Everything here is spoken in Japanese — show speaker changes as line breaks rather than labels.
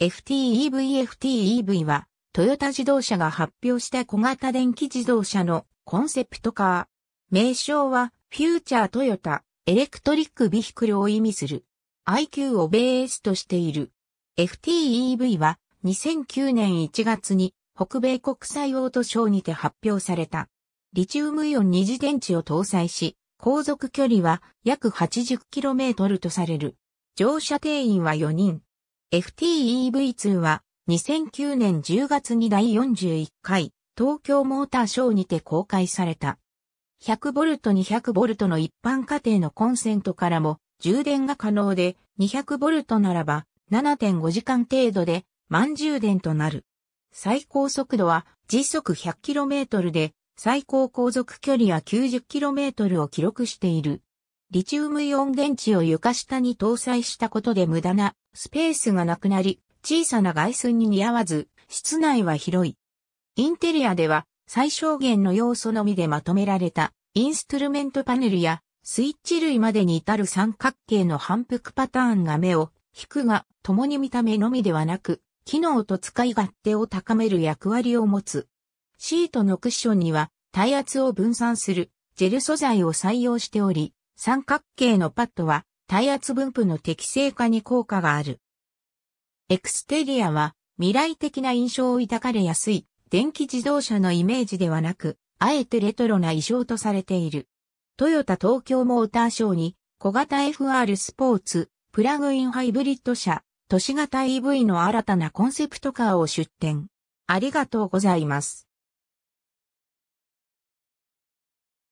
FTEV-FTEV は、トヨタ自動車が発表した小型電気自動車のコンセプトカー。名称は、フューチャートヨタ、エレクトリックビヒクルを意味する。IQ をベースとしている。FTEV は、2009年1月に、北米国際オートショーにて発表された。リチウムイオン二次電池を搭載し、航続距離は約 80km とされる。乗車定員は4人。FTEV2 は2009年10月に第41回東京モーターショーにて公開された。100V200V の一般家庭のコンセントからも充電が可能で 200V ならば7.5時間程度で満充電となる。最高速度は時速 100km で最高航続距離は 90km を記録している。リチウムイオン電池を床下に搭載したことで無駄なスペースがなくなり、小さな外寸に似合わず、室内は広い。インテリアでは最小限の要素のみでまとめられたインストゥルメントパネルやスイッチ類までに至る三角形の反復パターンが目を引くが、共に見た目のみではなく、機能と使い勝手を高める役割を持つ。シートのクッションには、耐圧を分散するジェル素材を採用しており、三角形のパッドは体圧分布の適正化に効果がある。エクステリアは未来的な印象を抱かれやすい電気自動車のイメージではなく、あえてレトロな衣装とされている。トヨタ東京モーターショーに小型 FR スポーツ、プラグインハイブリッド車、都市型 EV の新たなコンセプトカーを出展。ありがとうございます。